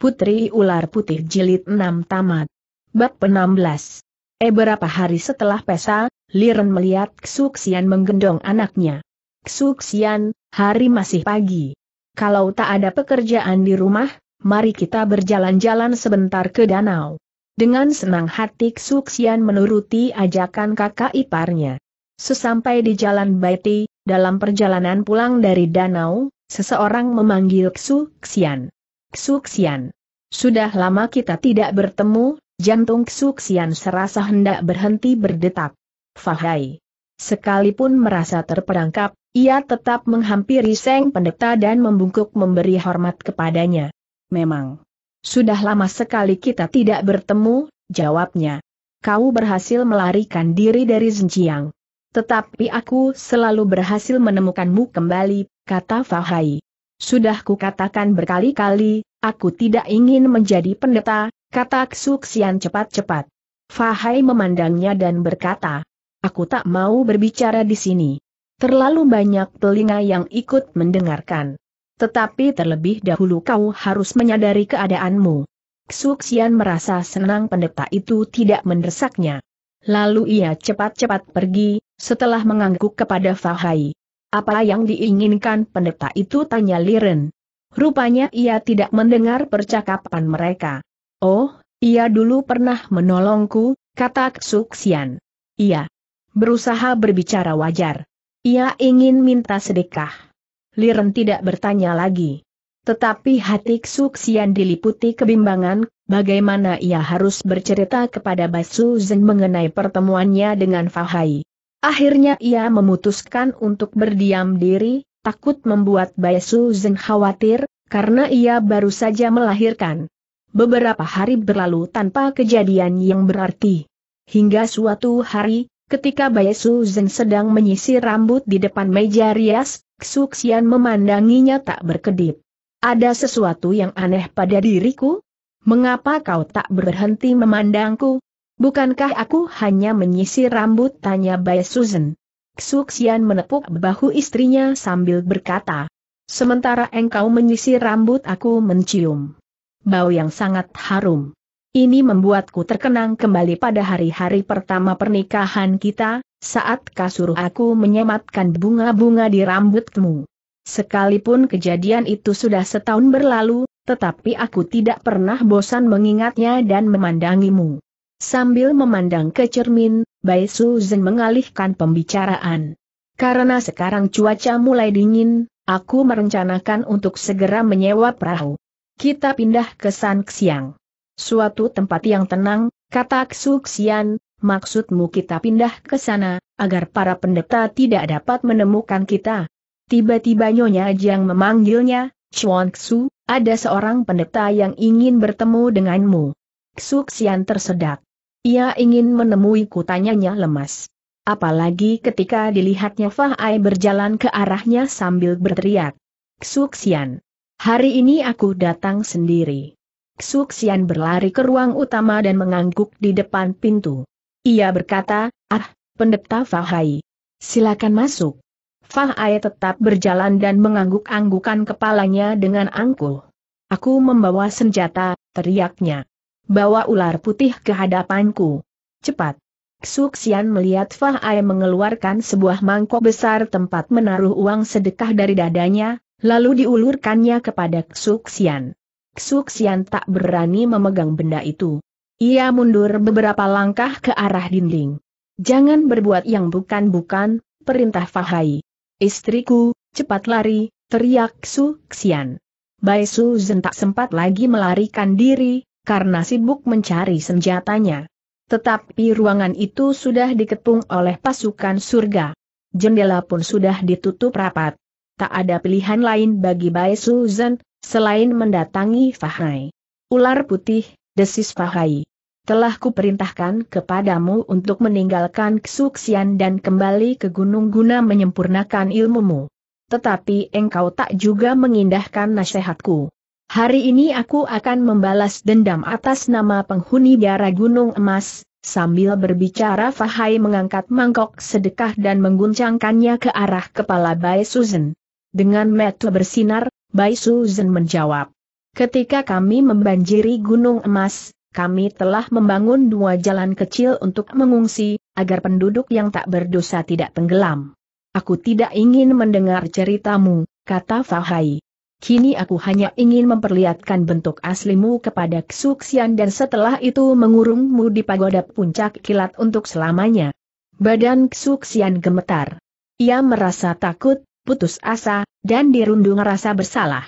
Putri Ular Putih Jilid 6 Tamat. Bab 16. Eh berapa hari setelah pesa, Liren melihat Ksuksian menggendong anaknya. Ksuksian, hari masih pagi. Kalau tak ada pekerjaan di rumah, mari kita berjalan-jalan sebentar ke danau. Dengan senang hati Ksuksian menuruti ajakan kakak iparnya. Sesampai di jalan Baiti, dalam perjalanan pulang dari danau, seseorang memanggil Ksuksian. Xuxian. Sudah lama kita tidak bertemu, jantung Xuxian serasa hendak berhenti berdetak. Fahai. Sekalipun merasa terperangkap, ia tetap menghampiri Seng Pendeta dan membungkuk memberi hormat kepadanya. Memang. Sudah lama sekali kita tidak bertemu, jawabnya. Kau berhasil melarikan diri dari Zhenjiang. Tetapi aku selalu berhasil menemukanmu kembali, kata Fahai. Sudah kukatakan berkali-kali, aku tidak ingin menjadi pendeta, kata Ksuksian cepat-cepat. Fahai memandangnya dan berkata, aku tak mau berbicara di sini. Terlalu banyak telinga yang ikut mendengarkan. Tetapi terlebih dahulu kau harus menyadari keadaanmu. Ksuksian merasa senang pendeta itu tidak mendesaknya. Lalu ia cepat-cepat pergi, setelah mengangguk kepada Fahai. Apa yang diinginkan pendeta itu tanya Liren. Rupanya ia tidak mendengar percakapan mereka. Oh, ia dulu pernah menolongku, kata Suksian. Ia berusaha berbicara wajar. Ia ingin minta sedekah. Liren tidak bertanya lagi. Tetapi hati Suksian diliputi kebimbangan, bagaimana ia harus bercerita kepada Basu Zeng mengenai pertemuannya dengan Fahai. Akhirnya ia memutuskan untuk berdiam diri, takut membuat Bai Su Zeng khawatir, karena ia baru saja melahirkan. Beberapa hari berlalu tanpa kejadian yang berarti. Hingga suatu hari, ketika Bai Su Zeng sedang menyisir rambut di depan meja rias, Xuxian memandanginya tak berkedip. Ada sesuatu yang aneh pada diriku? Mengapa kau tak berhenti memandangku? Bukankah aku hanya menyisir rambut? Tanya Bai Susan. Xuxian menepuk bahu istrinya sambil berkata, Sementara engkau menyisir rambut aku mencium. Bau yang sangat harum. Ini membuatku terkenang kembali pada hari-hari pertama pernikahan kita, saat kasur aku menyematkan bunga-bunga di rambutmu. Sekalipun kejadian itu sudah setahun berlalu, tetapi aku tidak pernah bosan mengingatnya dan memandangimu. Sambil memandang ke cermin, Bai Suzen mengalihkan pembicaraan. Karena sekarang cuaca mulai dingin, aku merencanakan untuk segera menyewa perahu. Kita pindah ke San Xiang. Suatu tempat yang tenang, kata Xu Xian, maksudmu kita pindah ke sana, agar para pendeta tidak dapat menemukan kita. Tiba-tiba Nyonya Jiang memanggilnya, Chuan Xu, ada seorang pendeta yang ingin bertemu denganmu. Xu Xian tersedak. Ia ingin menemui kutanyanya lemas. Apalagi ketika dilihatnya Fahai berjalan ke arahnya sambil berteriak. Ksuksian. Hari ini aku datang sendiri. Ksuksian berlari ke ruang utama dan mengangguk di depan pintu. Ia berkata, ah, pendeta Fahai. Silakan masuk. Fahai tetap berjalan dan mengangguk-anggukan kepalanya dengan angkuh. Aku membawa senjata, teriaknya bawa ular putih ke hadapanku. Cepat. Xuxian melihat Fahai mengeluarkan sebuah mangkok besar tempat menaruh uang sedekah dari dadanya, lalu diulurkannya kepada Xuxian. Xuxian tak berani memegang benda itu. Ia mundur beberapa langkah ke arah dinding. Jangan berbuat yang bukan-bukan, perintah Fahai. Istriku, cepat lari, teriak Su Xian. Bai Su tak sempat lagi melarikan diri, karena sibuk mencari senjatanya. Tetapi ruangan itu sudah dikepung oleh pasukan surga. Jendela pun sudah ditutup rapat. Tak ada pilihan lain bagi Bai Suzan, selain mendatangi Fahai. Ular putih, desis Fahai. Telah kuperintahkan kepadamu untuk meninggalkan kesuksian dan kembali ke gunung guna menyempurnakan ilmumu. Tetapi engkau tak juga mengindahkan nasihatku. Hari ini aku akan membalas dendam atas nama penghuni biara Gunung Emas, sambil berbicara Fahai mengangkat mangkok sedekah dan mengguncangkannya ke arah kepala Bai Susan. Dengan mata bersinar, Bai Susan menjawab. Ketika kami membanjiri Gunung Emas, kami telah membangun dua jalan kecil untuk mengungsi, agar penduduk yang tak berdosa tidak tenggelam. Aku tidak ingin mendengar ceritamu, kata Fahai. Kini aku hanya ingin memperlihatkan bentuk aslimu kepada Kesuksian dan setelah itu mengurungmu di pagoda puncak kilat untuk selamanya. Badan Kesuksian gemetar. Ia merasa takut, putus asa, dan dirundung rasa bersalah.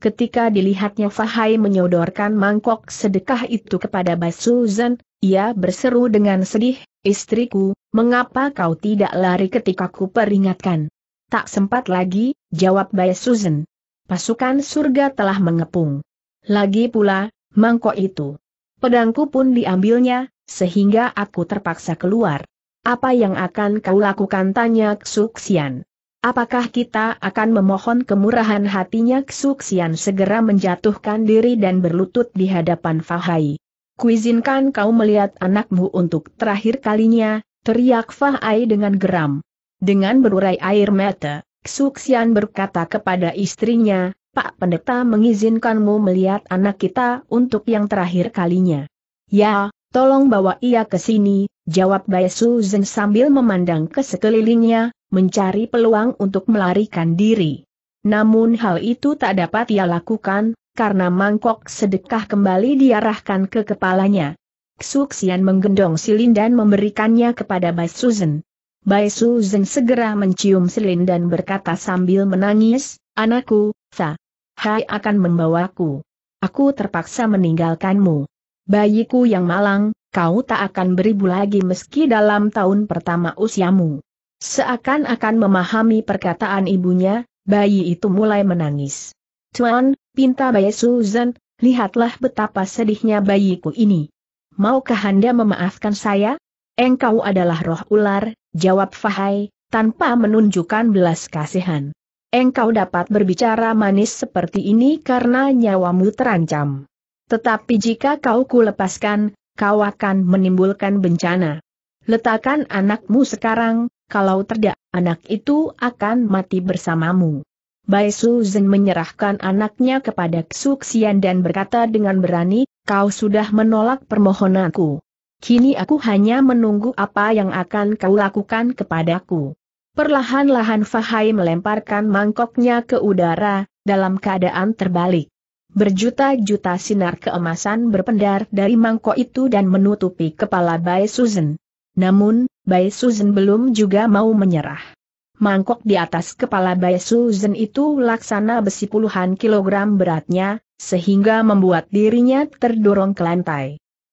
Ketika dilihatnya Fahai menyodorkan mangkok sedekah itu kepada Basuzan, ia berseru dengan sedih, Istriku, mengapa kau tidak lari ketika ku peringatkan? Tak sempat lagi, jawab Susan pasukan surga telah mengepung. Lagi pula, mangkok itu. Pedangku pun diambilnya, sehingga aku terpaksa keluar. Apa yang akan kau lakukan tanya Ksuksian. Apakah kita akan memohon kemurahan hatinya Ksuksian segera menjatuhkan diri dan berlutut di hadapan Fahai. Kuizinkan kau melihat anakmu untuk terakhir kalinya, teriak Fahai dengan geram. Dengan berurai air mata, Xuxian berkata kepada istrinya, Pak Pendeta mengizinkanmu melihat anak kita untuk yang terakhir kalinya. Ya, tolong bawa ia ke sini, jawab Bai Su sambil memandang ke sekelilingnya, mencari peluang untuk melarikan diri. Namun hal itu tak dapat ia lakukan, karena mangkok sedekah kembali diarahkan ke kepalanya. Xuxian menggendong silin dan memberikannya kepada Bai Susan. Bai Su Zeng segera mencium Selin dan berkata sambil menangis, Anakku, Sa. Hai akan membawaku. Aku terpaksa meninggalkanmu. Bayiku yang malang, kau tak akan beribu lagi meski dalam tahun pertama usiamu. Seakan-akan memahami perkataan ibunya, bayi itu mulai menangis. Tuan, pinta Bai Su Zeng, lihatlah betapa sedihnya bayiku ini. Maukah Anda memaafkan saya? Engkau adalah roh ular, jawab Fahai, tanpa menunjukkan belas kasihan. Engkau dapat berbicara manis seperti ini karena nyawamu terancam. Tetapi jika kau kulepaskan, kau akan menimbulkan bencana. Letakkan anakmu sekarang, kalau tidak, anak itu akan mati bersamamu. Bai Su Zen menyerahkan anaknya kepada Xu Xian dan berkata dengan berani, kau sudah menolak permohonanku. Kini aku hanya menunggu apa yang akan kau lakukan kepadaku. Perlahan-lahan Fahai melemparkan mangkoknya ke udara, dalam keadaan terbalik. Berjuta-juta sinar keemasan berpendar dari mangkok itu dan menutupi kepala Bai Susan. Namun, Bai Susan belum juga mau menyerah. Mangkok di atas kepala Bai Susan itu laksana besi puluhan kilogram beratnya, sehingga membuat dirinya terdorong ke lantai.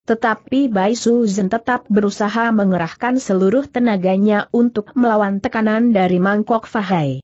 Tetapi Bai Suzhen tetap berusaha mengerahkan seluruh tenaganya untuk melawan tekanan dari mangkok Fahai.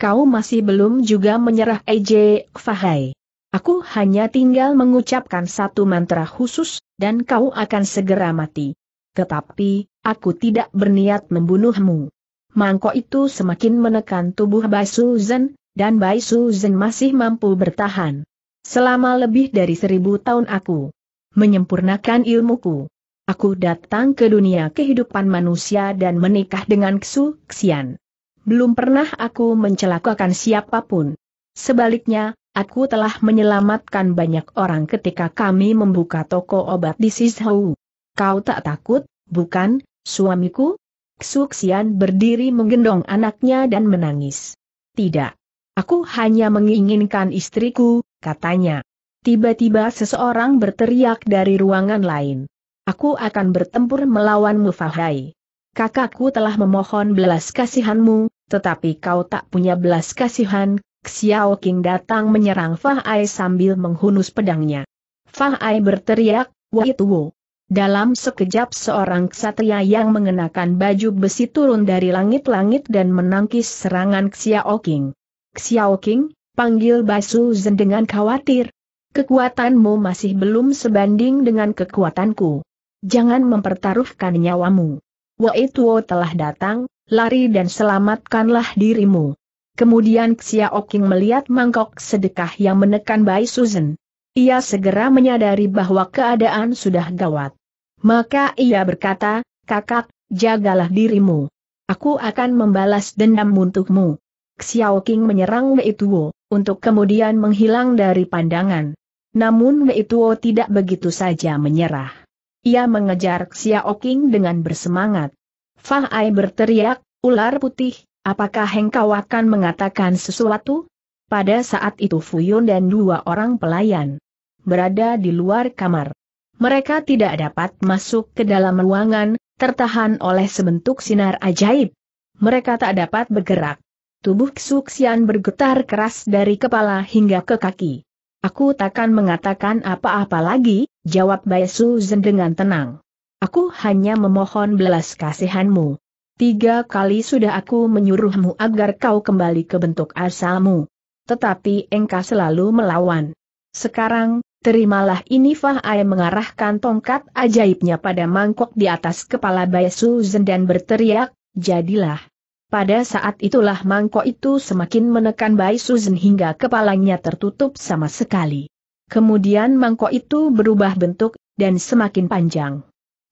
Kau masih belum juga menyerah Ej Fahai. Aku hanya tinggal mengucapkan satu mantra khusus, dan kau akan segera mati. Tetapi, aku tidak berniat membunuhmu. Mangkok itu semakin menekan tubuh Bai Suzhen, dan Bai Suzhen masih mampu bertahan. Selama lebih dari seribu tahun aku menyempurnakan ilmuku. Aku datang ke dunia kehidupan manusia dan menikah dengan Xu Xian. Belum pernah aku mencelakakan siapapun. Sebaliknya, aku telah menyelamatkan banyak orang ketika kami membuka toko obat di Sizhou. Kau tak takut, bukan, suamiku? Xu Xian berdiri menggendong anaknya dan menangis. Tidak. Aku hanya menginginkan istriku, katanya. Tiba-tiba seseorang berteriak dari ruangan lain. Aku akan bertempur melawanmu Fahai. Kakakku telah memohon belas kasihanmu, tetapi kau tak punya belas kasihan, Xiao King datang menyerang Fahai sambil menghunus pedangnya. Fahai berteriak, Wai Tuo. Dalam sekejap seorang ksatria yang mengenakan baju besi turun dari langit-langit dan menangkis serangan Xiao King. Xiao King, panggil Basu Zen dengan khawatir, Kekuatanmu masih belum sebanding dengan kekuatanku. Jangan mempertaruhkan nyawamu. Wei Tuo telah datang, lari dan selamatkanlah dirimu. Kemudian Xiao Qing melihat mangkok sedekah yang menekan Bai Susan. Ia segera menyadari bahwa keadaan sudah gawat. Maka ia berkata, kakak, jagalah dirimu. Aku akan membalas dendam untukmu. Xiao Qing menyerang Wei Tuo, untuk kemudian menghilang dari pandangan. Namun Wei Tuo tidak begitu saja menyerah. Ia mengejar Xiao Qing dengan bersemangat. Fahai berteriak, ular putih, apakah engkau akan mengatakan sesuatu? Pada saat itu Fuyun dan dua orang pelayan berada di luar kamar. Mereka tidak dapat masuk ke dalam ruangan, tertahan oleh sebentuk sinar ajaib. Mereka tak dapat bergerak. Tubuh Xuxian bergetar keras dari kepala hingga ke kaki. Aku takkan mengatakan apa-apa lagi, jawab Bai Suzen dengan tenang. Aku hanya memohon belas kasihanmu. Tiga kali sudah aku menyuruhmu agar kau kembali ke bentuk asalmu. Tetapi engkau selalu melawan. Sekarang, terimalah ini Fah Fahai mengarahkan tongkat ajaibnya pada mangkok di atas kepala Bai Suzen dan berteriak, jadilah. Pada saat itulah mangkok itu semakin menekan Bai Susan hingga kepalanya tertutup sama sekali. Kemudian mangkok itu berubah bentuk, dan semakin panjang.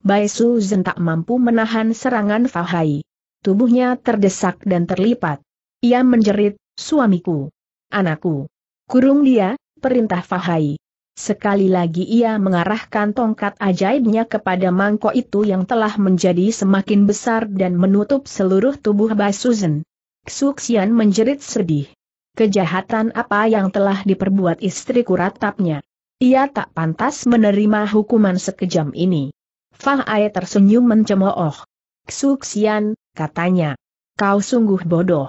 Bai Susan tak mampu menahan serangan Fahai. Tubuhnya terdesak dan terlipat. Ia menjerit, suamiku. Anakku. Kurung dia, perintah Fahai. Sekali lagi ia mengarahkan tongkat ajaibnya kepada mangkok itu yang telah menjadi semakin besar dan menutup seluruh tubuh Basuzen. Xuxian menjerit sedih. Kejahatan apa yang telah diperbuat istriku ratapnya. Ia tak pantas menerima hukuman sekejam ini. Fahai tersenyum mencemooh. Xuxian, katanya. Kau sungguh bodoh.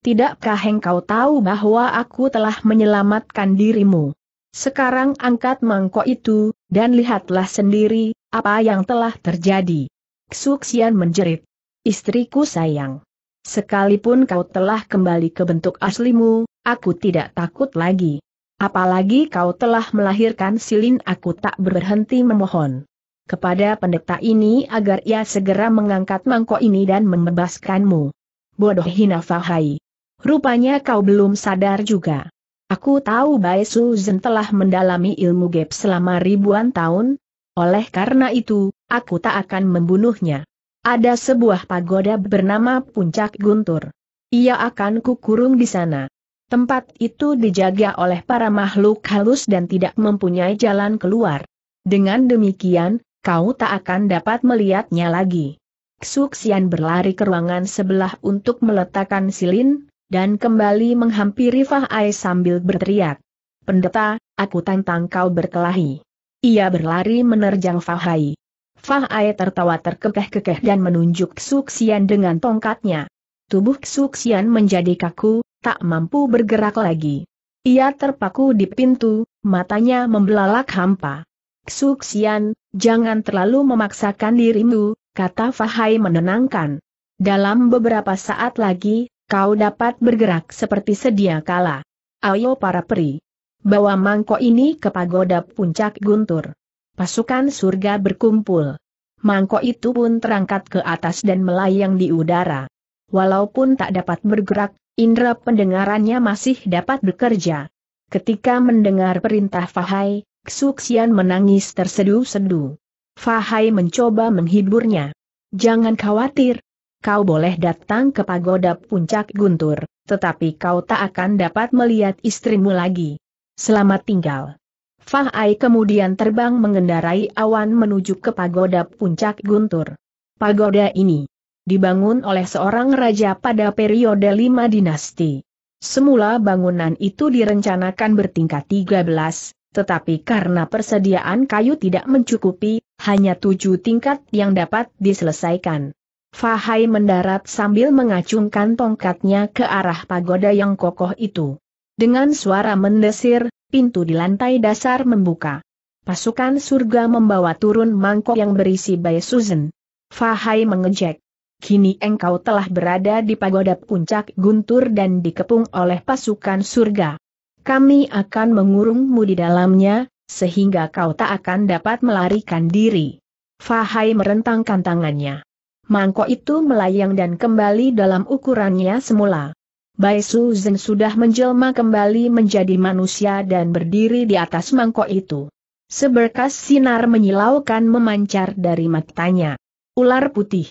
Tidakkah engkau tahu bahwa aku telah menyelamatkan dirimu? sekarang angkat mangkok itu, dan lihatlah sendiri, apa yang telah terjadi. Xuxian menjerit. Istriku sayang. Sekalipun kau telah kembali ke bentuk aslimu, aku tidak takut lagi. Apalagi kau telah melahirkan silin aku tak berhenti memohon. Kepada pendeta ini agar ia segera mengangkat mangkok ini dan membebaskanmu. Bodoh hina fahai. Rupanya kau belum sadar juga. Aku tahu Bae Suzen telah mendalami ilmu gap selama ribuan tahun, oleh karena itu, aku tak akan membunuhnya. Ada sebuah pagoda bernama Puncak Guntur. Ia akan kukurung di sana. Tempat itu dijaga oleh para makhluk halus dan tidak mempunyai jalan keluar. Dengan demikian, kau tak akan dapat melihatnya lagi. Xuxian berlari ke ruangan sebelah untuk meletakkan silin, dan kembali menghampiri Fahai sambil berteriak. Pendeta, aku tantang kau berkelahi. Ia berlari menerjang Fahai. Fahai tertawa terkekeh-kekeh dan menunjuk Suksian dengan tongkatnya. Tubuh Suksian menjadi kaku, tak mampu bergerak lagi. Ia terpaku di pintu, matanya membelalak hampa. Suksian, jangan terlalu memaksakan dirimu, kata Fahai menenangkan. Dalam beberapa saat lagi, kau dapat bergerak seperti sedia kala. Ayo para peri. Bawa mangkok ini ke pagoda puncak guntur. Pasukan surga berkumpul. Mangkok itu pun terangkat ke atas dan melayang di udara. Walaupun tak dapat bergerak, indera pendengarannya masih dapat bekerja. Ketika mendengar perintah Fahai, Xuxian menangis terseduh-seduh. Fahai mencoba menghiburnya. Jangan khawatir, kau boleh datang ke pagoda puncak guntur, tetapi kau tak akan dapat melihat istrimu lagi. Selamat tinggal. Fahai kemudian terbang mengendarai awan menuju ke pagoda puncak guntur. Pagoda ini dibangun oleh seorang raja pada periode lima dinasti. Semula bangunan itu direncanakan bertingkat 13, tetapi karena persediaan kayu tidak mencukupi, hanya tujuh tingkat yang dapat diselesaikan. Fahai mendarat sambil mengacungkan tongkatnya ke arah pagoda yang kokoh itu. Dengan suara mendesir, pintu di lantai dasar membuka. Pasukan surga membawa turun mangkok yang berisi bayi Susan. Fahai mengejek. Kini engkau telah berada di pagoda puncak guntur dan dikepung oleh pasukan surga. Kami akan mengurungmu di dalamnya, sehingga kau tak akan dapat melarikan diri. Fahai merentangkan tangannya mangkok itu melayang dan kembali dalam ukurannya semula. Bai Su sudah menjelma kembali menjadi manusia dan berdiri di atas mangkok itu. Seberkas sinar menyilaukan memancar dari matanya. Ular putih.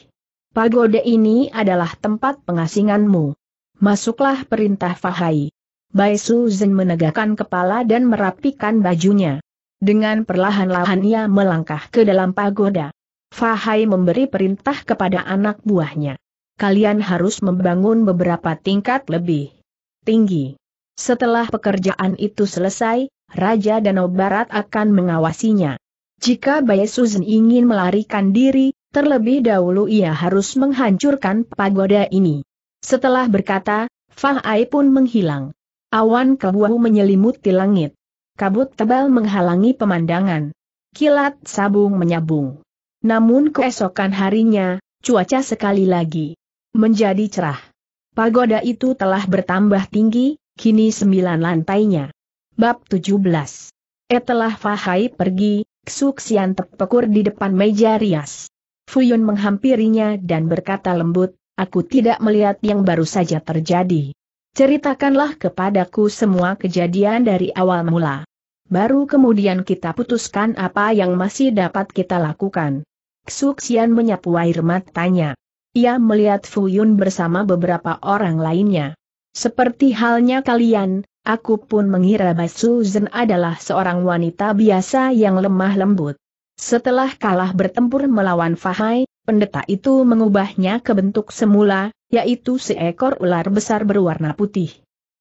Pagoda ini adalah tempat pengasinganmu. Masuklah perintah Fahai. Bai Su menegakkan kepala dan merapikan bajunya. Dengan perlahan-lahan ia melangkah ke dalam pagoda. Fahai memberi perintah kepada anak buahnya. Kalian harus membangun beberapa tingkat lebih tinggi. Setelah pekerjaan itu selesai, Raja Danau Barat akan mengawasinya. Jika Baye Susan ingin melarikan diri, terlebih dahulu ia harus menghancurkan pagoda ini. Setelah berkata, Fahai pun menghilang. Awan kebuahu menyelimuti langit. Kabut tebal menghalangi pemandangan. Kilat sabung menyabung. Namun keesokan harinya, cuaca sekali lagi menjadi cerah. Pagoda itu telah bertambah tinggi, kini sembilan lantainya. Bab 17 Etelah Fahai pergi, Xuxian terpekur di depan meja rias. Fuyun menghampirinya dan berkata lembut, aku tidak melihat yang baru saja terjadi. Ceritakanlah kepadaku semua kejadian dari awal mula. Baru kemudian kita putuskan apa yang masih dapat kita lakukan. Xuxian menyapu air matanya. Ia melihat Fu Yun bersama beberapa orang lainnya. Seperti halnya kalian, aku pun mengira Basu Zen adalah seorang wanita biasa yang lemah lembut. Setelah kalah bertempur melawan Fahai, pendeta itu mengubahnya ke bentuk semula, yaitu seekor ular besar berwarna putih.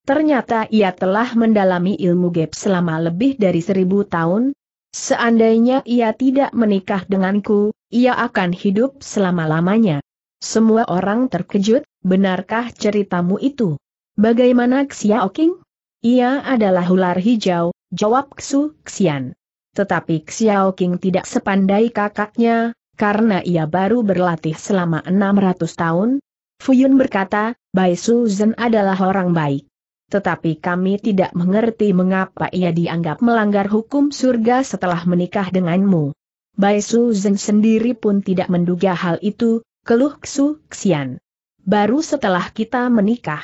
Ternyata ia telah mendalami ilmu gap selama lebih dari seribu tahun, Seandainya ia tidak menikah denganku, ia akan hidup selama-lamanya. Semua orang terkejut, benarkah ceritamu itu? Bagaimana Xiao King? Ia adalah ular hijau, jawab Xu Xian. Tetapi Xiao King tidak sepandai kakaknya, karena ia baru berlatih selama 600 tahun. Fuyun berkata, Bai Suzhen adalah orang baik. Tetapi kami tidak mengerti mengapa ia dianggap melanggar hukum surga setelah menikah denganmu. Bai Su Zeng sendiri pun tidak menduga hal itu, keluh Su Xian. Baru setelah kita menikah.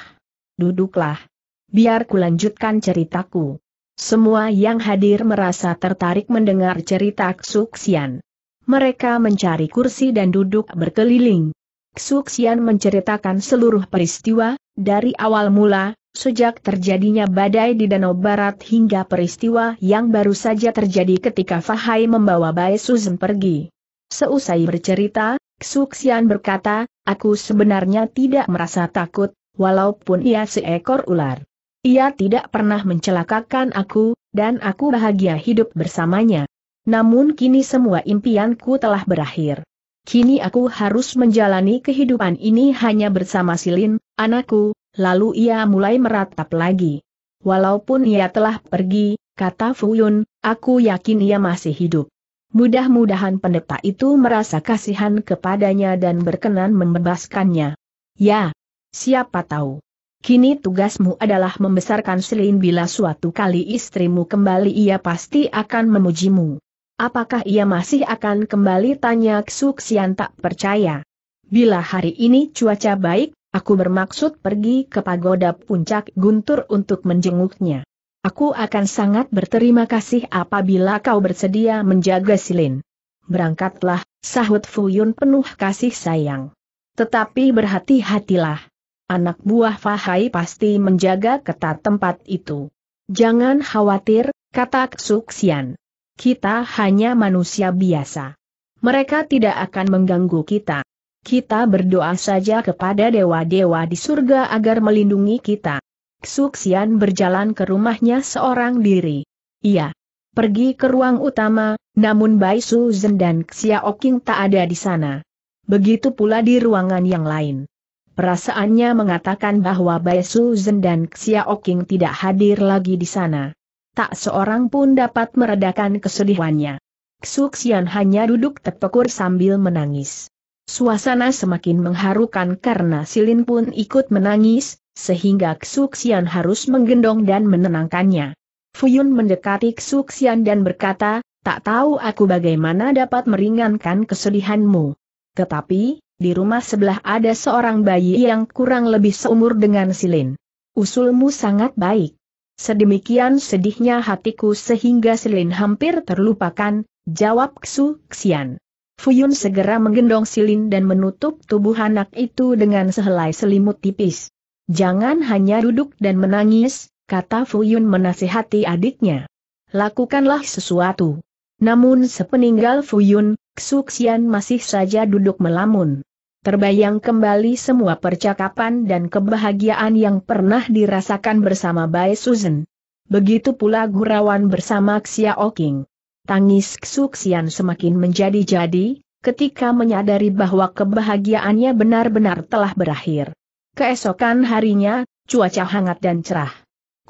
Duduklah. Biar kulanjutkan ceritaku. Semua yang hadir merasa tertarik mendengar cerita Xuxian. Mereka mencari kursi dan duduk berkeliling. Xuxian menceritakan seluruh peristiwa, dari awal mula, Sejak terjadinya badai di Danau Barat hingga peristiwa yang baru saja terjadi ketika Fahai membawa Bae Suzen pergi. Seusai bercerita, Xuxian berkata, aku sebenarnya tidak merasa takut, walaupun ia seekor ular. Ia tidak pernah mencelakakan aku, dan aku bahagia hidup bersamanya. Namun kini semua impianku telah berakhir. Kini aku harus menjalani kehidupan ini hanya bersama Silin, anakku, Lalu ia mulai meratap lagi. Walaupun ia telah pergi, kata Fuyun, aku yakin ia masih hidup. Mudah-mudahan pendeta itu merasa kasihan kepadanya dan berkenan membebaskannya. Ya, siapa tahu. Kini tugasmu adalah membesarkan Selin bila suatu kali istrimu kembali ia pasti akan memujimu. Apakah ia masih akan kembali tanya Ksuksian tak percaya. Bila hari ini cuaca baik, Aku bermaksud pergi ke pagoda puncak Guntur untuk menjenguknya. Aku akan sangat berterima kasih apabila kau bersedia menjaga Silin. Berangkatlah, sahut Fuyun penuh kasih sayang. Tetapi berhati-hatilah. Anak buah Fahai pasti menjaga ketat tempat itu. Jangan khawatir, kata Suksian. Kita hanya manusia biasa. Mereka tidak akan mengganggu kita. Kita berdoa saja kepada dewa-dewa di surga agar melindungi kita. Xuxian berjalan ke rumahnya seorang diri. Ia Pergi ke ruang utama, namun Bai Su Zhen dan Xiao tak ada di sana. Begitu pula di ruangan yang lain. Perasaannya mengatakan bahwa Bai Su Zhen dan Xiao tidak hadir lagi di sana. Tak seorang pun dapat meredakan kesedihannya. Xuxian hanya duduk terpekur sambil menangis. Suasana semakin mengharukan karena Silin pun ikut menangis, sehingga Xuxian harus menggendong dan menenangkannya. Fuyun mendekati Xuxian dan berkata, tak tahu aku bagaimana dapat meringankan kesedihanmu. Tetapi, di rumah sebelah ada seorang bayi yang kurang lebih seumur dengan Silin. Usulmu sangat baik. Sedemikian sedihnya hatiku sehingga Silin hampir terlupakan, jawab Xuxian. Fuyun segera menggendong Silin dan menutup tubuh anak itu dengan sehelai selimut tipis. Jangan hanya duduk dan menangis, kata Fuyun menasihati adiknya. Lakukanlah sesuatu. Namun sepeninggal Fuyun, Xuxian masih saja duduk melamun. Terbayang kembali semua percakapan dan kebahagiaan yang pernah dirasakan bersama Bai Susan. Begitu pula gurauan bersama Xiaoking. Tangis Xuxian semakin menjadi-jadi, ketika menyadari bahwa kebahagiaannya benar-benar telah berakhir. Keesokan harinya, cuaca hangat dan cerah.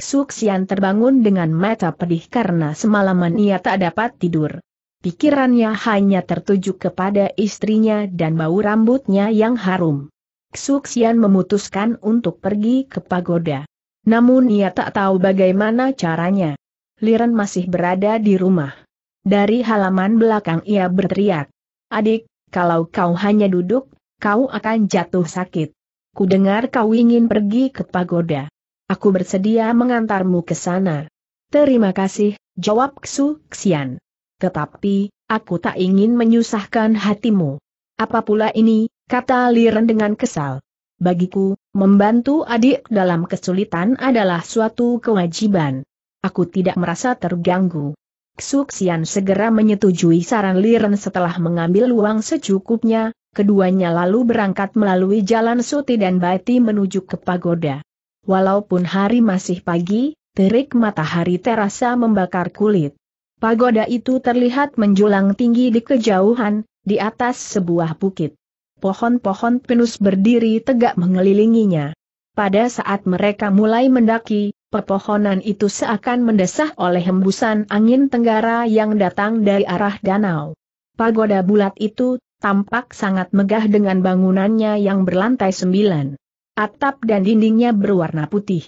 Xuxian terbangun dengan mata pedih karena semalaman ia tak dapat tidur. Pikirannya hanya tertuju kepada istrinya dan bau rambutnya yang harum. Xuxian memutuskan untuk pergi ke pagoda. Namun ia tak tahu bagaimana caranya. Liren masih berada di rumah. Dari halaman belakang ia berteriak. Adik, kalau kau hanya duduk, kau akan jatuh sakit. Ku dengar kau ingin pergi ke pagoda. Aku bersedia mengantarmu ke sana. Terima kasih, jawab Ksu Xian. Tetapi, aku tak ingin menyusahkan hatimu. Apa pula ini, kata Liren dengan kesal. Bagiku, membantu adik dalam kesulitan adalah suatu kewajiban. Aku tidak merasa terganggu. Xuxian segera menyetujui saran Liren setelah mengambil uang secukupnya, keduanya lalu berangkat melalui jalan Suti dan Bati menuju ke pagoda. Walaupun hari masih pagi, terik matahari terasa membakar kulit. Pagoda itu terlihat menjulang tinggi di kejauhan, di atas sebuah bukit. Pohon-pohon pinus berdiri tegak mengelilinginya. Pada saat mereka mulai mendaki, Pepohonan itu seakan mendesah oleh hembusan angin tenggara yang datang dari arah danau. Pagoda bulat itu tampak sangat megah dengan bangunannya yang berlantai sembilan. Atap dan dindingnya berwarna putih.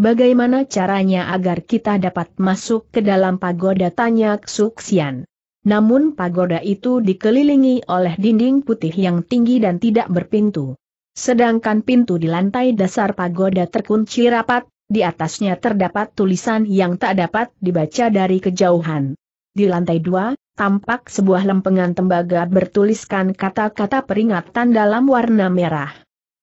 Bagaimana caranya agar kita dapat masuk ke dalam pagoda tanya Suksian. Namun pagoda itu dikelilingi oleh dinding putih yang tinggi dan tidak berpintu. Sedangkan pintu di lantai dasar pagoda terkunci rapat, di atasnya terdapat tulisan yang tak dapat dibaca dari kejauhan. Di lantai dua, tampak sebuah lempengan tembaga bertuliskan kata-kata peringatan dalam warna merah.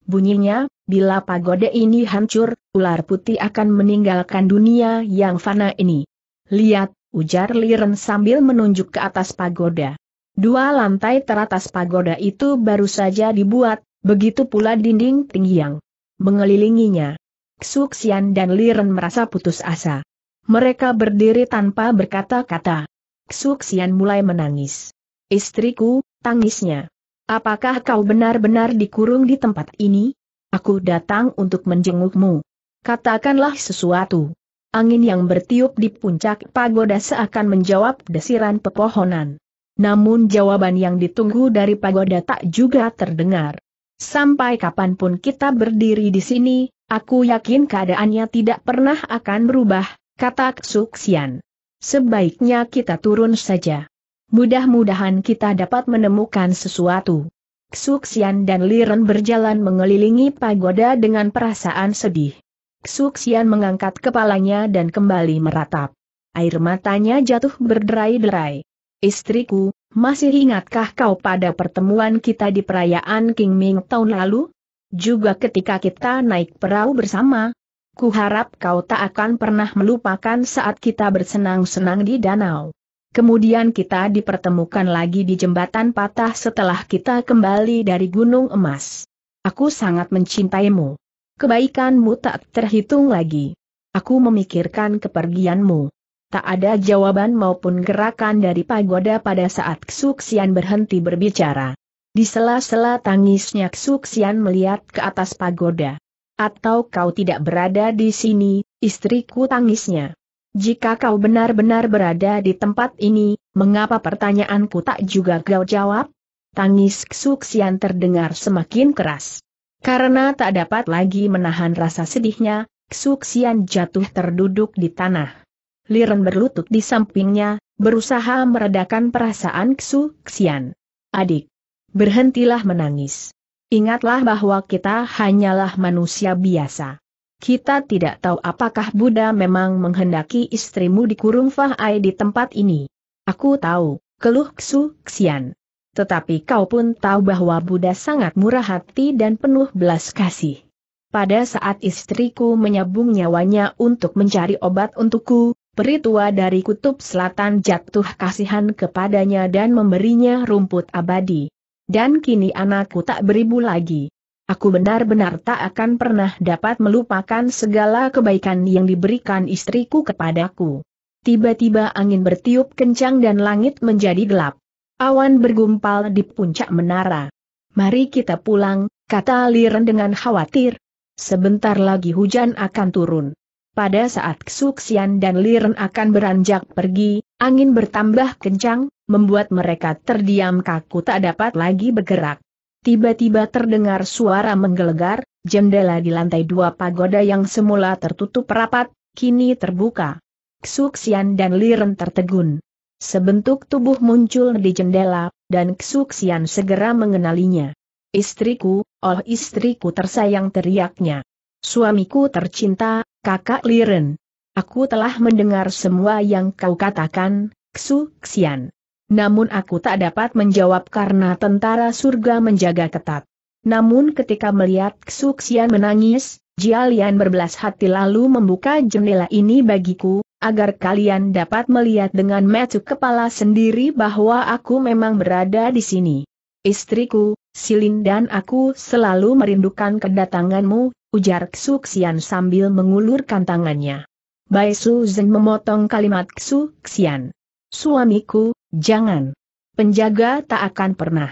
Bunyinya, bila pagoda ini hancur, ular putih akan meninggalkan dunia yang fana ini. Lihat, ujar Liren sambil menunjuk ke atas pagoda. Dua lantai teratas pagoda itu baru saja dibuat, begitu pula dinding tinggi yang mengelilinginya. Xuxian dan Liren merasa putus asa. Mereka berdiri tanpa berkata-kata. Xuxian mulai menangis. Istriku, tangisnya. Apakah kau benar-benar dikurung di tempat ini? Aku datang untuk menjengukmu. Katakanlah sesuatu. Angin yang bertiup di puncak pagoda seakan menjawab desiran pepohonan. Namun jawaban yang ditunggu dari pagoda tak juga terdengar. Sampai kapanpun kita berdiri di sini, Aku yakin keadaannya tidak pernah akan berubah, kata Xuxian. Sebaiknya kita turun saja. Mudah-mudahan kita dapat menemukan sesuatu. Xuxian dan Liren berjalan mengelilingi pagoda dengan perasaan sedih. Xuxian mengangkat kepalanya dan kembali meratap. Air matanya jatuh berderai-derai. Istriku, masih ingatkah kau pada pertemuan kita di perayaan King Ming tahun lalu? Juga ketika kita naik perahu bersama, kuharap kau tak akan pernah melupakan saat kita bersenang-senang di danau. Kemudian kita dipertemukan lagi di jembatan patah setelah kita kembali dari Gunung Emas. Aku sangat mencintaimu. Kebaikanmu tak terhitung lagi. Aku memikirkan kepergianmu. Tak ada jawaban maupun gerakan dari pagoda pada saat Kesuksian berhenti berbicara. Di sela-sela tangisnya Xuxian melihat ke atas pagoda. Atau kau tidak berada di sini, istriku tangisnya. Jika kau benar-benar berada di tempat ini, mengapa pertanyaanku tak juga kau jawab? Tangis Xuxian terdengar semakin keras. Karena tak dapat lagi menahan rasa sedihnya, Xuxian jatuh terduduk di tanah. Liren berlutut di sampingnya, berusaha meredakan perasaan Xuxian. Adik, Berhentilah menangis. Ingatlah bahwa kita hanyalah manusia biasa. Kita tidak tahu apakah Buddha memang menghendaki istrimu dikurung Fahai di tempat ini. Aku tahu, keluh Ksu Xian. Tetapi kau pun tahu bahwa Buddha sangat murah hati dan penuh belas kasih. Pada saat istriku menyabung nyawanya untuk mencari obat untukku, peritua dari kutub selatan jatuh kasihan kepadanya dan memberinya rumput abadi. Dan kini anakku tak beribu lagi. Aku benar-benar tak akan pernah dapat melupakan segala kebaikan yang diberikan istriku kepadaku. Tiba-tiba angin bertiup kencang dan langit menjadi gelap. Awan bergumpal di puncak menara. Mari kita pulang, kata Liren dengan khawatir. Sebentar lagi hujan akan turun. Pada saat Xuxian dan Liren akan beranjak pergi, angin bertambah kencang, membuat mereka terdiam kaku tak dapat lagi bergerak. Tiba-tiba terdengar suara menggelegar, jendela di lantai dua pagoda yang semula tertutup rapat, kini terbuka. Ksuksian dan Liren tertegun. Sebentuk tubuh muncul di jendela, dan Ksuksian segera mengenalinya. Istriku, oh istriku tersayang teriaknya. Suamiku tercinta, kakak Liren. Aku telah mendengar semua yang kau katakan, Ksuksian. Namun aku tak dapat menjawab karena tentara surga menjaga ketat. Namun ketika melihat Xuxian menangis, Jialian berbelas hati lalu membuka jendela ini bagiku, agar kalian dapat melihat dengan mata kepala sendiri bahwa aku memang berada di sini. Istriku, Silin dan aku selalu merindukan kedatanganmu, ujar Xuxian sambil mengulurkan tangannya. Bai Su memotong kalimat Xuxian. Suamiku, jangan. Penjaga tak akan pernah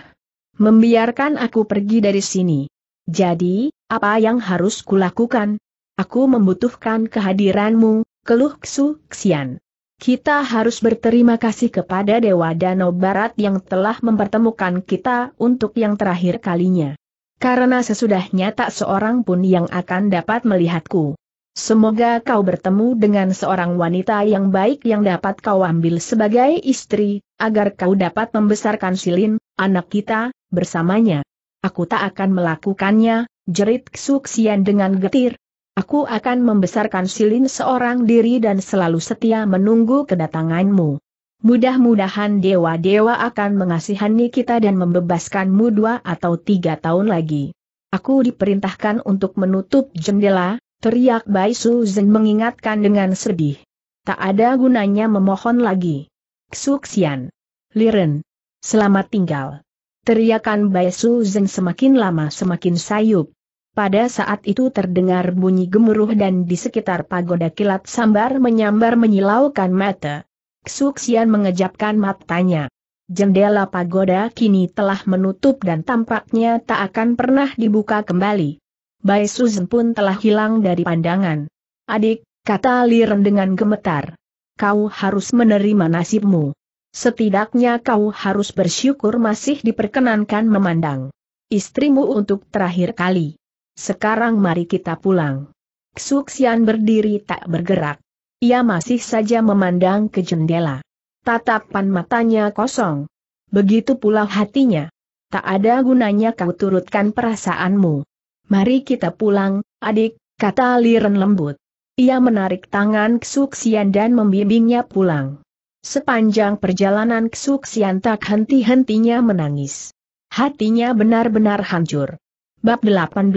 membiarkan aku pergi dari sini. Jadi, apa yang harus kulakukan? Aku membutuhkan kehadiranmu, keluh Ksu Xian. Kita harus berterima kasih kepada Dewa Danau Barat yang telah mempertemukan kita untuk yang terakhir kalinya. Karena sesudahnya tak seorang pun yang akan dapat melihatku. Semoga kau bertemu dengan seorang wanita yang baik yang dapat kau ambil sebagai istri, agar kau dapat membesarkan Silin, anak kita, bersamanya. Aku tak akan melakukannya, jerit Xuxian dengan getir. Aku akan membesarkan Silin seorang diri dan selalu setia menunggu kedatanganmu. Mudah-mudahan dewa-dewa akan mengasihani kita dan membebaskanmu dua atau tiga tahun lagi. Aku diperintahkan untuk menutup jendela, Teriak Bai Zen mengingatkan dengan sedih. Tak ada gunanya memohon lagi. Xuxian. Liren. Selamat tinggal. Teriakan Bai Zen semakin lama semakin sayup. Pada saat itu terdengar bunyi gemuruh dan di sekitar pagoda kilat sambar menyambar menyilaukan mata. Xuxian mengejapkan matanya. Jendela pagoda kini telah menutup dan tampaknya tak akan pernah dibuka kembali. Bai Susan pun telah hilang dari pandangan. Adik, kata Liren dengan gemetar. Kau harus menerima nasibmu. Setidaknya kau harus bersyukur masih diperkenankan memandang istrimu untuk terakhir kali. Sekarang mari kita pulang. Xuxian berdiri tak bergerak. Ia masih saja memandang ke jendela. Tatapan matanya kosong. Begitu pula hatinya. Tak ada gunanya kau turutkan perasaanmu. Mari kita pulang, adik, kata Liren lembut. Ia menarik tangan Ksuksian dan membimbingnya pulang. Sepanjang perjalanan Ksuksian tak henti-hentinya menangis. Hatinya benar-benar hancur. Bab 18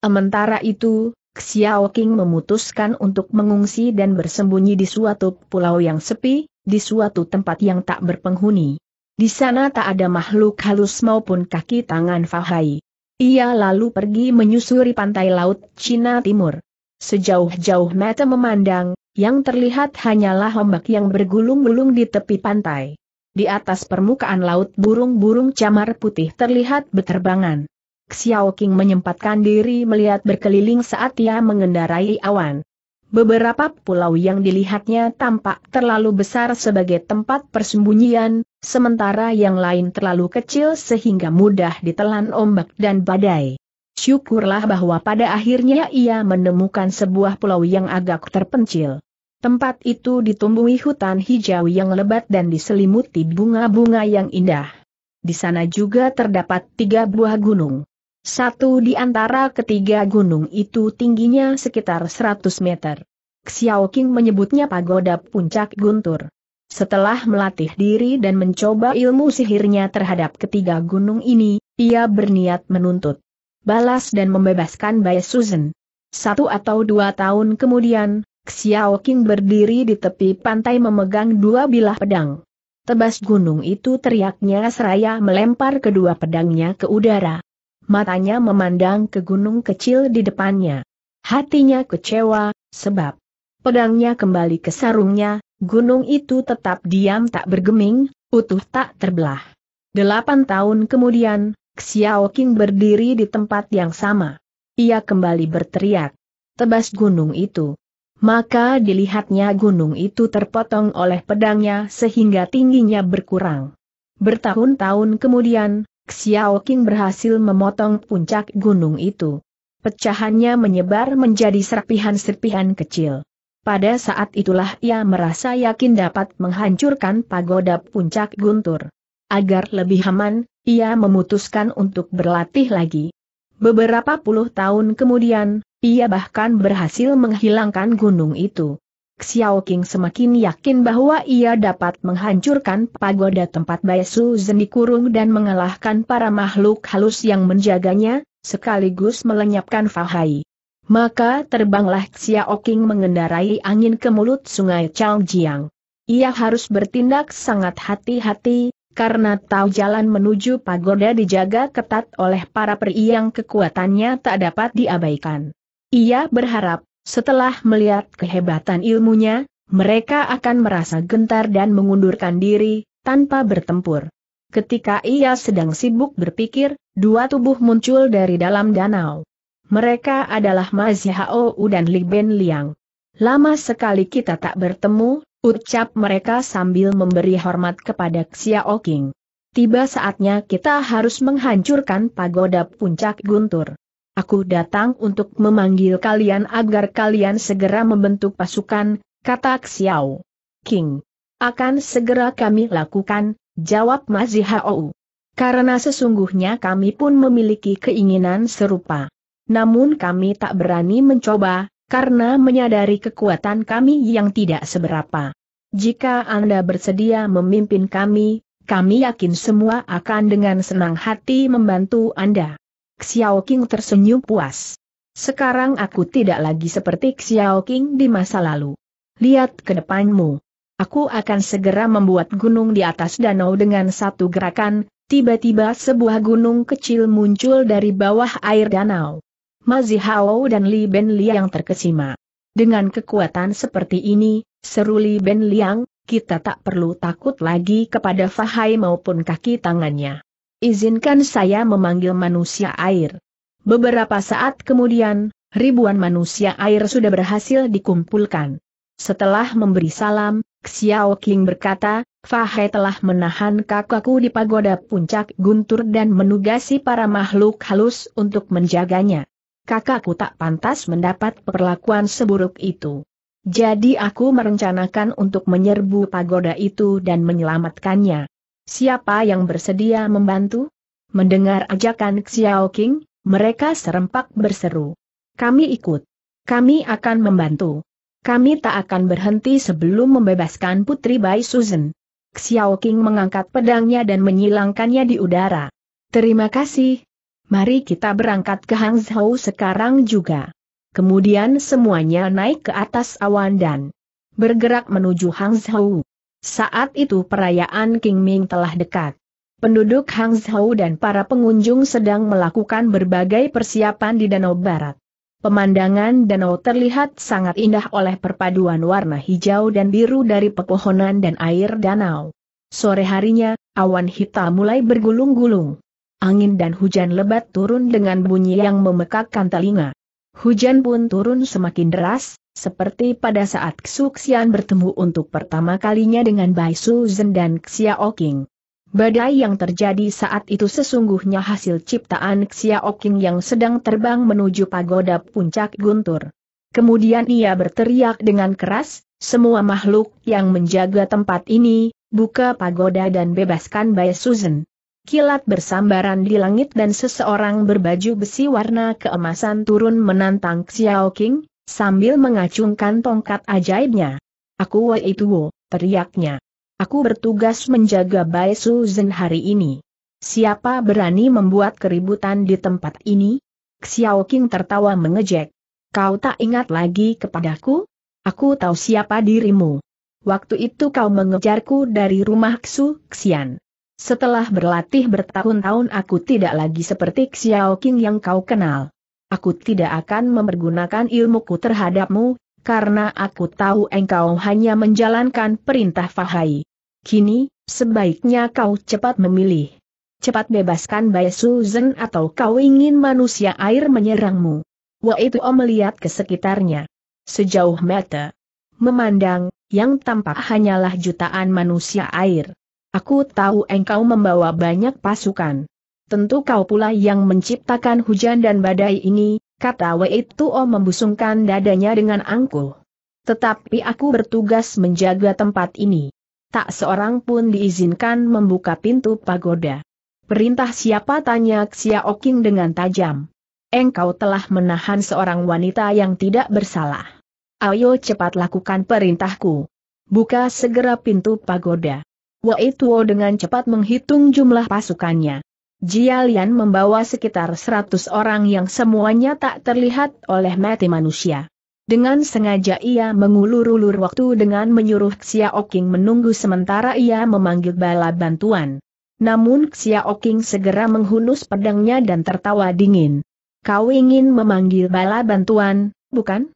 Sementara itu, Xiao King memutuskan untuk mengungsi dan bersembunyi di suatu pulau yang sepi, di suatu tempat yang tak berpenghuni. Di sana tak ada makhluk halus maupun kaki tangan Fahai. Ia lalu pergi menyusuri pantai laut Cina Timur. Sejauh-jauh mata memandang, yang terlihat hanyalah ombak yang bergulung-gulung di tepi pantai. Di atas permukaan laut burung-burung camar putih terlihat berterbangan. Xiao King menyempatkan diri melihat berkeliling saat ia mengendarai awan. Beberapa pulau yang dilihatnya tampak terlalu besar sebagai tempat persembunyian, sementara yang lain terlalu kecil sehingga mudah ditelan ombak dan badai. Syukurlah bahwa pada akhirnya ia menemukan sebuah pulau yang agak terpencil. Tempat itu ditumbuhi hutan hijau yang lebat dan diselimuti bunga-bunga yang indah. Di sana juga terdapat tiga buah gunung. Satu di antara ketiga gunung itu tingginya sekitar 100 meter. Xiao Qing menyebutnya pagoda puncak guntur. Setelah melatih diri dan mencoba ilmu sihirnya terhadap ketiga gunung ini, ia berniat menuntut balas dan membebaskan Bai Susan. Satu atau dua tahun kemudian, Xiao Qing berdiri di tepi pantai memegang dua bilah pedang. Tebas gunung itu teriaknya seraya melempar kedua pedangnya ke udara matanya memandang ke gunung kecil di depannya. Hatinya kecewa, sebab pedangnya kembali ke sarungnya, gunung itu tetap diam tak bergeming, utuh tak terbelah. Delapan tahun kemudian, Xiao King berdiri di tempat yang sama. Ia kembali berteriak. Tebas gunung itu. Maka dilihatnya gunung itu terpotong oleh pedangnya sehingga tingginya berkurang. Bertahun-tahun kemudian, Xiao Qing berhasil memotong puncak gunung itu. Pecahannya menyebar menjadi serpihan-serpihan kecil. Pada saat itulah ia merasa yakin dapat menghancurkan pagoda puncak guntur. Agar lebih aman, ia memutuskan untuk berlatih lagi. Beberapa puluh tahun kemudian, ia bahkan berhasil menghilangkan gunung itu. Xiao Qing semakin yakin bahwa ia dapat menghancurkan pagoda tempat Bai Su Zen dikurung dan mengalahkan para makhluk halus yang menjaganya, sekaligus melenyapkan Fahai. Maka terbanglah Xiao Qing mengendarai angin ke mulut sungai Changjiang. Ia harus bertindak sangat hati-hati, karena tahu jalan menuju pagoda dijaga ketat oleh para peri yang kekuatannya tak dapat diabaikan. Ia berharap, setelah melihat kehebatan ilmunya, mereka akan merasa gentar dan mengundurkan diri, tanpa bertempur. Ketika ia sedang sibuk berpikir, dua tubuh muncul dari dalam danau. Mereka adalah Mazihao dan Li Ben Liang. Lama sekali kita tak bertemu, ucap mereka sambil memberi hormat kepada Xiao King. Tiba saatnya kita harus menghancurkan pagoda puncak guntur. Aku datang untuk memanggil kalian agar kalian segera membentuk pasukan, kata Xiao King. Akan segera kami lakukan, jawab Mazihaou. Karena sesungguhnya kami pun memiliki keinginan serupa. Namun kami tak berani mencoba, karena menyadari kekuatan kami yang tidak seberapa. Jika Anda bersedia memimpin kami, kami yakin semua akan dengan senang hati membantu Anda. Xiao Qing tersenyum puas. Sekarang aku tidak lagi seperti Xiao Qing di masa lalu. Lihat ke depanmu. Aku akan segera membuat gunung di atas danau dengan satu gerakan, tiba-tiba sebuah gunung kecil muncul dari bawah air danau. Hao dan Li Ben Liang terkesima. Dengan kekuatan seperti ini, seru Li Ben Liang, kita tak perlu takut lagi kepada Fahai maupun kaki tangannya. Izinkan saya memanggil manusia air. Beberapa saat kemudian, ribuan manusia air sudah berhasil dikumpulkan. Setelah memberi salam, Xiao Qing berkata, Fahai telah menahan kakakku di pagoda puncak guntur dan menugasi para makhluk halus untuk menjaganya. Kakakku tak pantas mendapat perlakuan seburuk itu. Jadi aku merencanakan untuk menyerbu pagoda itu dan menyelamatkannya. Siapa yang bersedia membantu? Mendengar ajakan Xiao King, mereka serempak berseru. Kami ikut. Kami akan membantu. Kami tak akan berhenti sebelum membebaskan Putri Bai Susan. Xiao King mengangkat pedangnya dan menyilangkannya di udara. Terima kasih. Mari kita berangkat ke Hangzhou sekarang juga. Kemudian semuanya naik ke atas awan dan bergerak menuju Hangzhou. Saat itu perayaan King Ming telah dekat. Penduduk Hangzhou dan para pengunjung sedang melakukan berbagai persiapan di Danau Barat. Pemandangan danau terlihat sangat indah oleh perpaduan warna hijau dan biru dari pepohonan dan air danau. Sore harinya, awan hitam mulai bergulung-gulung. Angin dan hujan lebat turun dengan bunyi yang memekakkan telinga. Hujan pun turun semakin deras, seperti pada saat Xuxian bertemu untuk pertama kalinya dengan Bai Suzhen dan Xiao Badai yang terjadi saat itu sesungguhnya hasil ciptaan Xiao yang sedang terbang menuju pagoda puncak guntur. Kemudian ia berteriak dengan keras, semua makhluk yang menjaga tempat ini, buka pagoda dan bebaskan Bai Suzhen. Kilat bersambaran di langit dan seseorang berbaju besi warna keemasan turun menantang Xiao King, sambil mengacungkan tongkat ajaibnya. Aku itu wo, teriaknya. Aku bertugas menjaga Bai Su hari ini. Siapa berani membuat keributan di tempat ini? Xiao King tertawa mengejek. Kau tak ingat lagi kepadaku? Aku tahu siapa dirimu. Waktu itu kau mengejarku dari rumah Xu Xian. Setelah berlatih bertahun-tahun aku tidak lagi seperti Xiao King yang kau kenal aku tidak akan mempergunakan ilmuku terhadapmu, karena aku tahu engkau hanya menjalankan perintah Fahai. Kini, sebaiknya kau cepat memilih. Cepat bebaskan Bai Susan atau kau ingin manusia air menyerangmu. Wah itu melihat ke sekitarnya. Sejauh mata. Memandang, yang tampak hanyalah jutaan manusia air. Aku tahu engkau membawa banyak pasukan tentu kau pula yang menciptakan hujan dan badai ini, kata Wei Tuo membusungkan dadanya dengan angkuh. Tetapi aku bertugas menjaga tempat ini. Tak seorang pun diizinkan membuka pintu pagoda. Perintah siapa tanya Xiao Qing dengan tajam. Engkau telah menahan seorang wanita yang tidak bersalah. Ayo cepat lakukan perintahku. Buka segera pintu pagoda. Wei Tuo dengan cepat menghitung jumlah pasukannya. Jialian membawa sekitar 100 orang yang semuanya tak terlihat oleh mati manusia. Dengan sengaja ia mengulur-ulur waktu dengan menyuruh Xiaoking menunggu sementara ia memanggil bala bantuan. Namun Xiaoking segera menghunus pedangnya dan tertawa dingin. Kau ingin memanggil bala bantuan, bukan?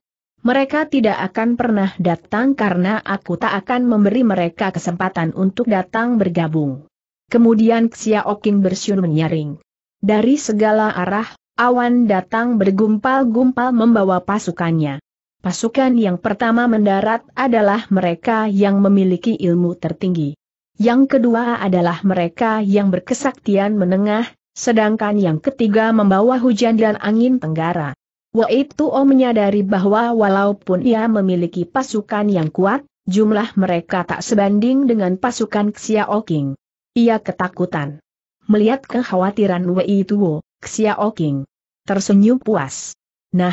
Mereka tidak akan pernah datang karena aku tak akan memberi mereka kesempatan untuk datang bergabung. Kemudian Xiao Qing bersiul menyaring. Dari segala arah, awan datang bergumpal-gumpal membawa pasukannya. Pasukan yang pertama mendarat adalah mereka yang memiliki ilmu tertinggi. Yang kedua adalah mereka yang berkesaktian menengah, sedangkan yang ketiga membawa hujan dan angin tenggara. Wei Tuo menyadari bahwa walaupun ia memiliki pasukan yang kuat, jumlah mereka tak sebanding dengan pasukan Xiao Qing. Ia ketakutan. Melihat kekhawatiran Wei Tuo, Xiao Qing tersenyum puas. Nah,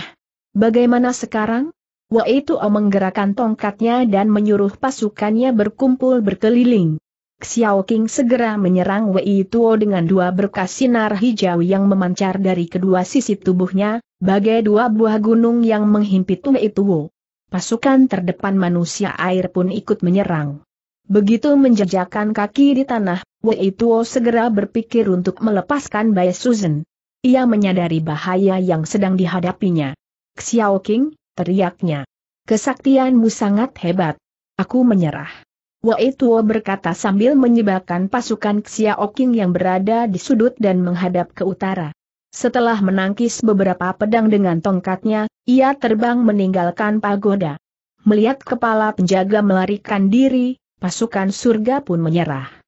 bagaimana sekarang? Wei Tuo menggerakkan tongkatnya dan menyuruh pasukannya berkumpul berkeliling. Xiao Qing segera menyerang Wei Tuo dengan dua berkas sinar hijau yang memancar dari kedua sisi tubuhnya, bagai dua buah gunung yang menghimpit Wei Tuo. Pasukan terdepan manusia air pun ikut menyerang. Begitu menjejakkan kaki di tanah, Wei Tuo segera berpikir untuk melepaskan Bai Susan. Ia menyadari bahaya yang sedang dihadapinya. Xiao King, teriaknya. Kesaktianmu sangat hebat. Aku menyerah. Wei Tuo berkata sambil menyebabkan pasukan Xiao King yang berada di sudut dan menghadap ke utara. Setelah menangkis beberapa pedang dengan tongkatnya, ia terbang meninggalkan pagoda. Melihat kepala penjaga melarikan diri, pasukan surga pun menyerah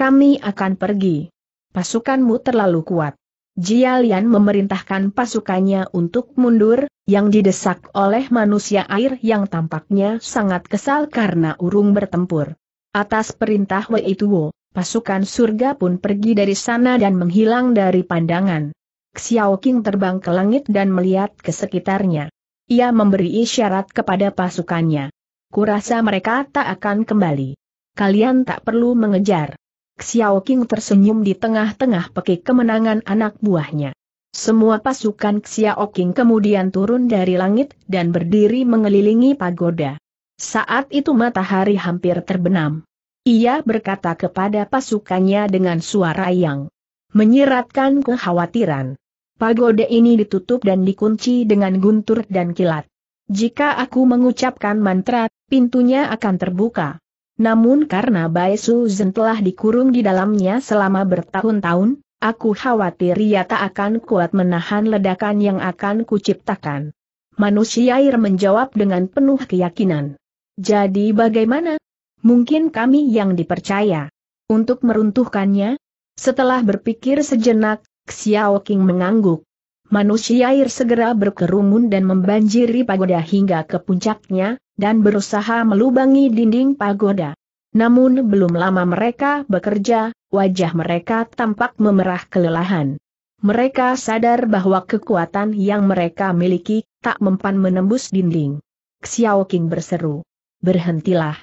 kami akan pergi. Pasukanmu terlalu kuat. Jialian memerintahkan pasukannya untuk mundur, yang didesak oleh manusia air yang tampaknya sangat kesal karena urung bertempur. Atas perintah Wei Tuo, pasukan surga pun pergi dari sana dan menghilang dari pandangan. Xiao Qing terbang ke langit dan melihat ke sekitarnya. Ia memberi isyarat kepada pasukannya. Kurasa mereka tak akan kembali. Kalian tak perlu mengejar. Xiao Qing tersenyum di tengah-tengah pekik kemenangan anak buahnya. Semua pasukan Xiao Qing kemudian turun dari langit dan berdiri mengelilingi pagoda. Saat itu matahari hampir terbenam. Ia berkata kepada pasukannya dengan suara yang menyiratkan kekhawatiran. Pagoda ini ditutup dan dikunci dengan guntur dan kilat. Jika aku mengucapkan mantra, pintunya akan terbuka. Namun karena Bai Suzhen telah dikurung di dalamnya selama bertahun-tahun, aku khawatir ia tak akan kuat menahan ledakan yang akan kuciptakan. Manusia air menjawab dengan penuh keyakinan. Jadi bagaimana? Mungkin kami yang dipercaya. Untuk meruntuhkannya? Setelah berpikir sejenak, Xiao Qing mengangguk. Manusia air segera berkerumun dan membanjiri pagoda hingga ke puncaknya, dan berusaha melubangi dinding pagoda. Namun belum lama mereka bekerja, wajah mereka tampak memerah kelelahan. Mereka sadar bahwa kekuatan yang mereka miliki tak mempan menembus dinding. Xiao Qing berseru. Berhentilah.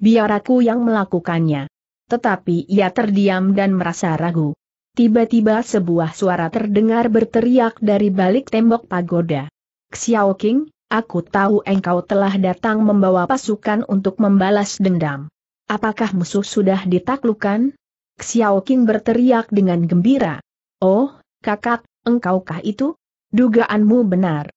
Biar aku yang melakukannya. Tetapi ia terdiam dan merasa ragu. Tiba-tiba sebuah suara terdengar berteriak dari balik tembok pagoda. Xiao King, aku tahu engkau telah datang membawa pasukan untuk membalas dendam. Apakah musuh sudah ditaklukan? Xiao King berteriak dengan gembira. Oh, kakak, engkaukah itu? Dugaanmu benar.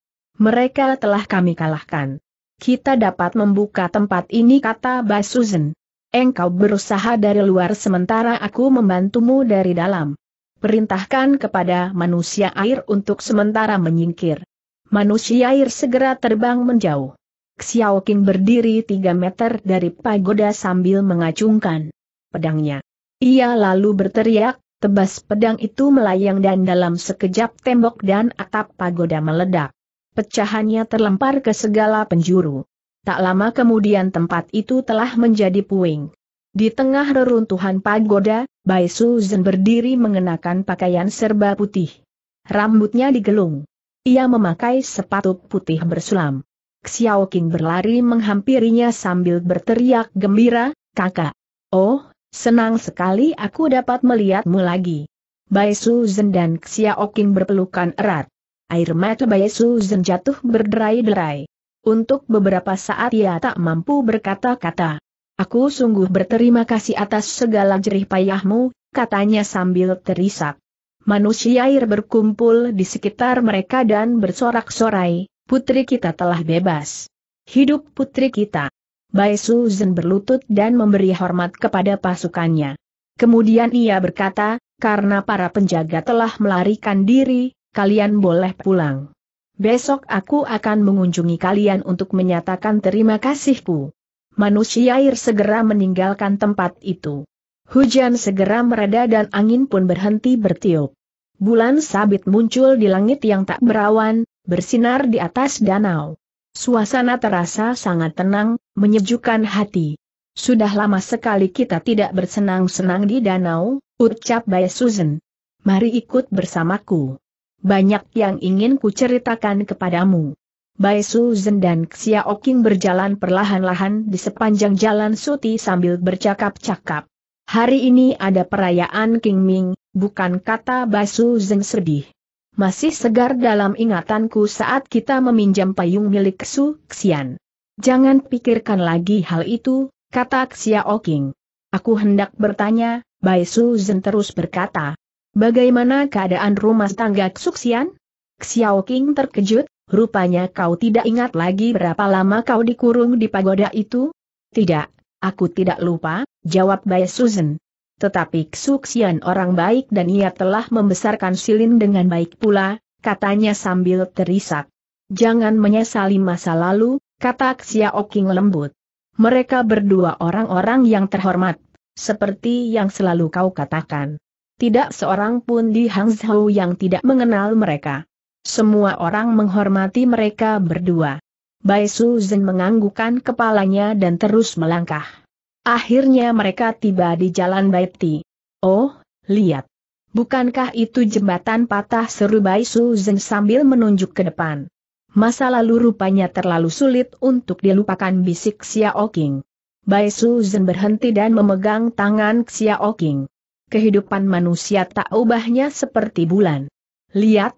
Mereka telah kami kalahkan. Kita dapat membuka tempat ini kata Basuzen. Engkau berusaha dari luar sementara aku membantumu dari dalam perintahkan kepada manusia air untuk sementara menyingkir. Manusia air segera terbang menjauh. Xiao Qing berdiri tiga meter dari pagoda sambil mengacungkan pedangnya. Ia lalu berteriak, tebas pedang itu melayang dan dalam sekejap tembok dan atap pagoda meledak. Pecahannya terlempar ke segala penjuru. Tak lama kemudian tempat itu telah menjadi puing. Di tengah reruntuhan pagoda, Bai Suzen berdiri mengenakan pakaian serba putih. Rambutnya digelung. Ia memakai sepatu putih bersulam. Xiao King berlari menghampirinya sambil berteriak gembira, kakak. Oh, senang sekali aku dapat melihatmu lagi. Bai Suzen dan Xiao King berpelukan erat. Air mata Bai Suzen jatuh berderai-derai. Untuk beberapa saat ia tak mampu berkata-kata. Aku sungguh berterima kasih atas segala jerih payahmu, katanya sambil terisak. Manusia air berkumpul di sekitar mereka dan bersorak-sorai, putri kita telah bebas. Hidup putri kita. Bai Suzen berlutut dan memberi hormat kepada pasukannya. Kemudian ia berkata, karena para penjaga telah melarikan diri, kalian boleh pulang. Besok aku akan mengunjungi kalian untuk menyatakan terima kasihku manusia air segera meninggalkan tempat itu. Hujan segera mereda dan angin pun berhenti bertiup. Bulan sabit muncul di langit yang tak berawan, bersinar di atas danau. Suasana terasa sangat tenang, menyejukkan hati. Sudah lama sekali kita tidak bersenang-senang di danau, ucap Bay Susan. Mari ikut bersamaku. Banyak yang ingin kuceritakan kepadamu. Bai Su Zhen dan Xiao King berjalan perlahan-lahan di sepanjang jalan Suti sambil bercakap-cakap. Hari ini ada perayaan King Ming, bukan kata Bai Su Zhen sedih. Masih segar dalam ingatanku saat kita meminjam payung milik Su Xian. Jangan pikirkan lagi hal itu, kata Xiao Oking. Aku hendak bertanya, Bai Su Zhen terus berkata. Bagaimana keadaan rumah tangga Su Xian? Xiao King terkejut, Rupanya kau tidak ingat lagi berapa lama kau dikurung di pagoda itu? Tidak, aku tidak lupa, jawab Bai Susan. Tetapi Xuxian orang baik dan ia telah membesarkan Silin dengan baik pula, katanya sambil terisak. Jangan menyesali masa lalu, kata Xiao King lembut. Mereka berdua orang-orang yang terhormat, seperti yang selalu kau katakan. Tidak seorang pun di Hangzhou yang tidak mengenal mereka. Semua orang menghormati mereka berdua. Bai Zhen menganggukkan kepalanya dan terus melangkah. Akhirnya mereka tiba di jalan Baiti. Oh, lihat. Bukankah itu jembatan patah seru Bai Zhen sambil menunjuk ke depan. Masa lalu rupanya terlalu sulit untuk dilupakan bisik Xiao Qing. Bai Zhen berhenti dan memegang tangan Xiao Qing. Kehidupan manusia tak ubahnya seperti bulan. Lihat,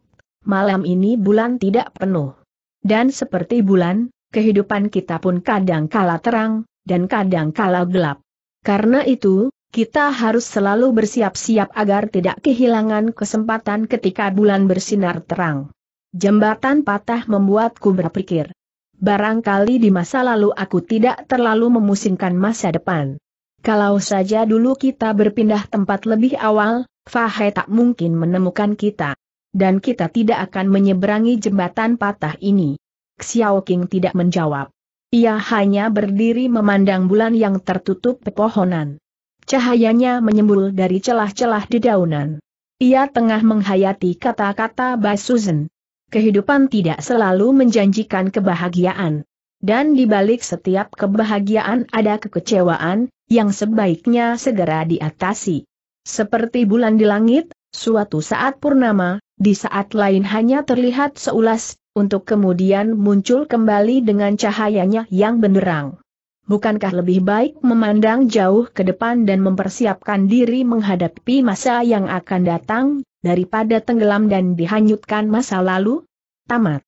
malam ini bulan tidak penuh. Dan seperti bulan, kehidupan kita pun kadang kala terang, dan kadang kala gelap. Karena itu, kita harus selalu bersiap-siap agar tidak kehilangan kesempatan ketika bulan bersinar terang. Jembatan patah membuatku berpikir. Barangkali di masa lalu aku tidak terlalu memusingkan masa depan. Kalau saja dulu kita berpindah tempat lebih awal, Fahai tak mungkin menemukan kita dan kita tidak akan menyeberangi jembatan patah ini. Xiao Qing tidak menjawab. Ia hanya berdiri memandang bulan yang tertutup pepohonan. Cahayanya menyembul dari celah-celah dedaunan. Ia tengah menghayati kata-kata Basuzen. Kehidupan tidak selalu menjanjikan kebahagiaan. Dan di balik setiap kebahagiaan ada kekecewaan, yang sebaiknya segera diatasi. Seperti bulan di langit, suatu saat purnama, di saat lain hanya terlihat seulas, untuk kemudian muncul kembali dengan cahayanya yang benderang. Bukankah lebih baik memandang jauh ke depan dan mempersiapkan diri menghadapi masa yang akan datang, daripada tenggelam dan dihanyutkan masa lalu? Tamat.